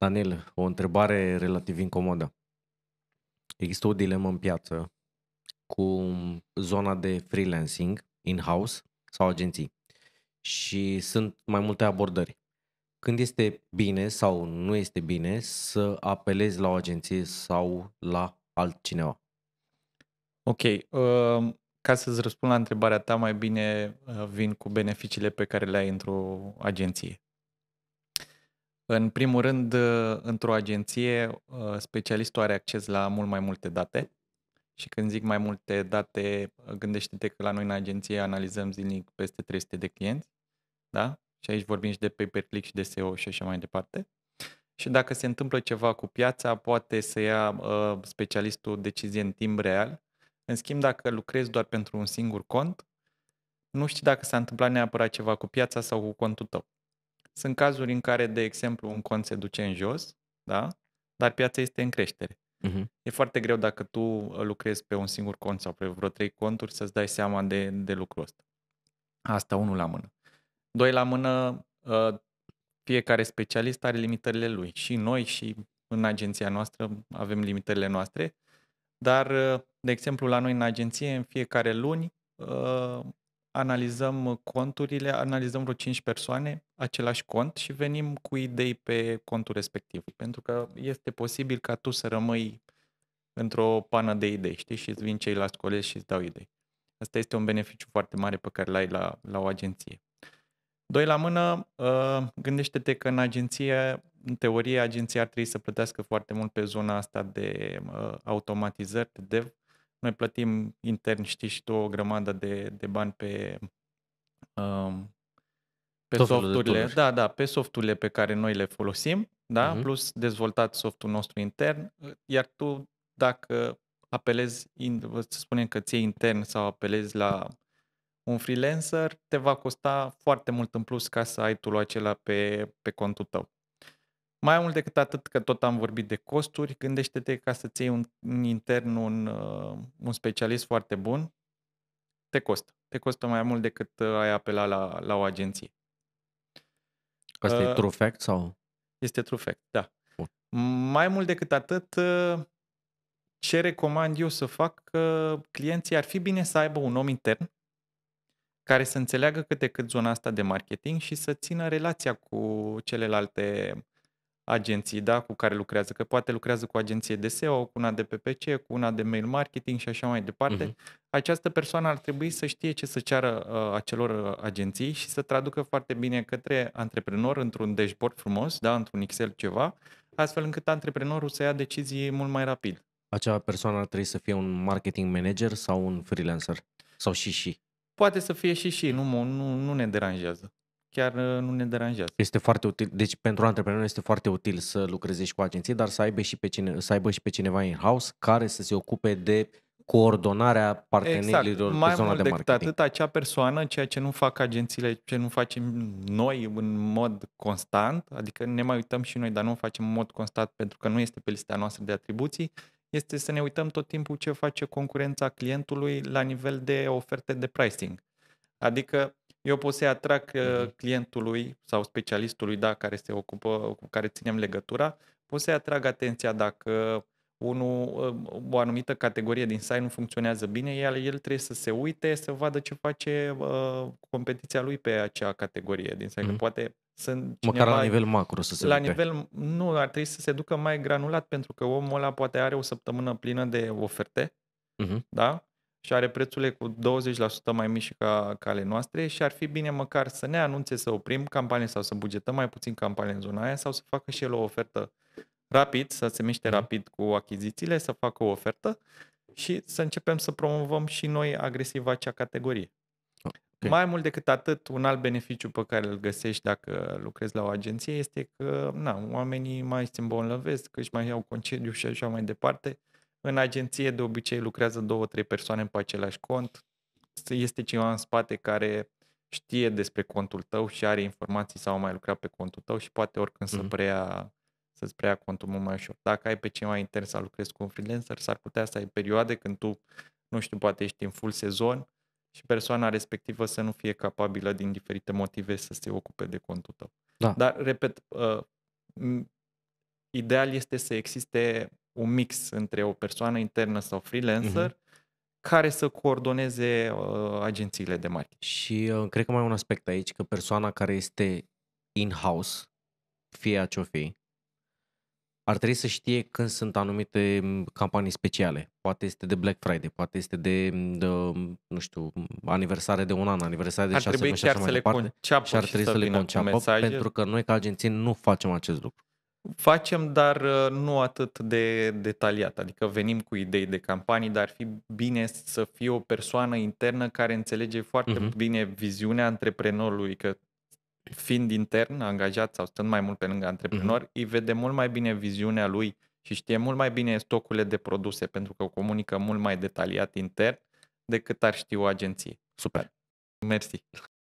Daniel, o întrebare relativ incomodă. Există o dilemă în piață cu zona de freelancing, in-house sau agenții. Și sunt mai multe abordări. Când este bine sau nu este bine să apelezi la o agenție sau la altcineva? Ok. Uh, ca să-ți răspund la întrebarea ta, mai bine uh, vin cu beneficiile pe care le ai într-o agenție. În primul rând, ă, într-o agenție, ă, specialistul are acces la mult mai multe date. Și când zic mai multe date, ă, gândește-te că la noi în agenție analizăm zilnic peste 300 de clienți, da? Și aici vorbim și de pay per click și de SEO și așa mai departe. Și dacă se întâmplă ceva cu piața, poate să ia specialistul decizie în timp real. În schimb, dacă lucrezi doar pentru un singur cont, nu știi dacă s-a întâmplat neapărat ceva cu piața sau cu contul tău. Sunt cazuri în care, de exemplu, un cont se duce în jos, da? dar piața este în creștere. Uh-huh. E foarte greu dacă tu uh, lucrezi pe un singur cont sau pe vreo trei conturi să-ți dai seama de, de lucrul ăsta. Asta unul la mână. Doi la mână, uh, fiecare specialist are limitările lui. Și noi și în agenția noastră avem limitările noastre, dar, uh, de exemplu, la noi în agenție, în fiecare luni analizăm conturile, analizăm vreo 5 persoane, același cont și venim cu idei pe contul respectiv. Pentru că este posibil ca tu să rămâi într-o pană de idei, știi, și îți vin ceilalți colegi și îți dau idei. Asta este un beneficiu foarte mare pe care l-ai la, la o agenție. Doi la mână, ă, gândește-te că în agenție, în teorie, agenția ar trebui să plătească foarte mult pe zona asta de ă, automatizări, de dev, noi plătim intern, știi și tu, o grămadă de, de bani pe, um, pe softurile, da, da, pe softurile pe care noi le folosim, da, uh-huh. plus dezvoltat softul nostru intern, iar tu dacă apelezi, să spunem că ție intern sau apelezi la un freelancer, te va costa foarte mult în plus ca să ai tu acela pe, pe contul tău. Mai mult decât atât, că tot am vorbit de costuri, gândește-te ca să-ți iei un, în intern un, uh, un specialist foarte bun, te costă. Te costă mai mult decât uh, ai apela la, la o agenție. Asta uh, e true fact sau? Este true fact, da. Bun. Mai mult decât atât, uh, ce recomand eu să fac, că clienții ar fi bine să aibă un om intern care să înțeleagă câte cât zona asta de marketing și să țină relația cu celelalte agenții da, cu care lucrează, că poate lucrează cu o agenție de SEO, cu una de PPC, cu una de mail marketing și așa mai departe. Uh-huh. Această persoană ar trebui să știe ce să ceară uh, acelor uh, agenții și să traducă foarte bine către antreprenor într-un dashboard frumos, da, într-un Excel ceva, astfel încât antreprenorul să ia decizii mult mai rapid. Acea persoană ar trebui să fie un marketing manager sau un freelancer? Sau și și? Poate să fie și și, nu, nu, nu ne deranjează chiar uh, nu ne deranjează. Este foarte util, deci pentru antreprenor este foarte util să lucreze și cu agenții, dar să aibă și pe, cine, să aibă și pe cineva in-house care să se ocupe de coordonarea partenerilor exact. mai pe zona mult de decât marketing. atât, acea persoană, ceea ce nu fac agențiile, ce nu facem noi în mod constant, adică ne mai uităm și noi, dar nu o facem în mod constant pentru că nu este pe lista noastră de atribuții, este să ne uităm tot timpul ce face concurența clientului la nivel de oferte de pricing. Adică eu pot să-i atrag uh, mhm. clientului sau specialistului, da, care se ocupă, cu care ținem legătura, pot să-i atrag atenția dacă unu uh, o anumită categorie din site nu funcționează bine, el, el trebuie să se uite, să vadă ce face uh, competiția lui pe acea categorie din site. Mm. Că poate sunt Măcar la nivel macro să se La ducă. nivel, nu, ar trebui să se ducă mai granulat pentru că omul ăla poate are o săptămână plină de oferte, mm-hmm. da? și are prețurile cu 20% mai mici ca, ca ale noastre și ar fi bine măcar să ne anunțe să oprim campanie sau să bugetăm mai puțin campanie în zona aia sau să facă și el o ofertă rapid, să se miște mhm. rapid cu achizițiile, să facă o ofertă și să începem să promovăm și noi agresiv acea categorie. Okay. Mai mult decât atât, un alt beneficiu pe care îl găsești dacă lucrezi la o agenție este că na, oamenii mai se îmbolnăvesc, că își mai iau concediu și așa mai departe în agenție de obicei lucrează două, trei persoane pe același cont. Este cineva în spate care știe despre contul tău și are informații sau mai lucrat pe contul tău și poate oricând mm-hmm. să mhm. preia să-ți preia contul mult mai ușor. Dacă ai pe cineva intern să lucrezi cu un freelancer, s-ar putea să ai perioade când tu, nu știu, poate ești în full sezon și persoana respectivă să nu fie capabilă din diferite motive să se ocupe de contul tău. Da. Dar, repet, uh, ideal este să existe un mix între o persoană internă sau freelancer uh-huh. care să coordoneze uh, agențiile de marketing. Și uh, cred că mai e un aspect aici, că persoana care este in-house, fie a ce-o fie, ar trebui să știe când sunt anumite campanii speciale. Poate este de Black Friday, poate este de, de nu știu, aniversare de un an, aniversare de ar șase luni și așa mai departe. Și ar trebui să, să le conceapă, pentru că noi ca agenții nu facem acest lucru. Facem, dar uh, nu atât de detaliat, adică venim cu idei de campanii, dar ar fi bine să fie o persoană internă care înțelege foarte uh-huh. bine viziunea antreprenorului, că fiind intern, angajat sau stând mai mult pe lângă mhm. antreprenor, uh-huh. îi vede mult mai bine viziunea lui și știe mult mai bine stocurile de produse pentru că o comunică mult mai detaliat intern decât ar ști o agenție. Super! Mersi!